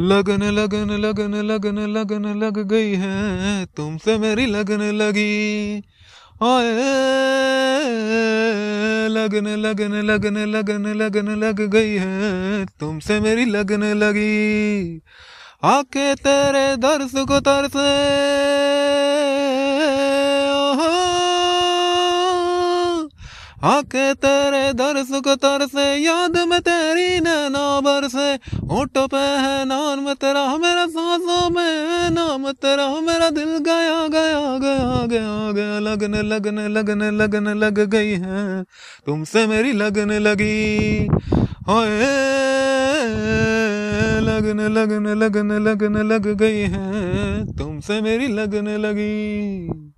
लगन लगन लगन लगन लगन लग गई है तुमसे मेरी लगन लगी आए लगन लगन लगन लगन लगन लग गई है तुमसे मेरी लगन लगी आके तेरे दर्श को तरसे आके तेरे दर्श को तरसे याद में तेरे प्यार से होठों पे है नाम तेरा मेरा सांसों में नाम तेरा मेरा दिल गया गया गया गया गया लगने लगने लगने लगने लग गई है तुमसे मेरी लगने लगी हो लगने लगने लगने लगने लग गई है तुमसे मेरी लगने लगी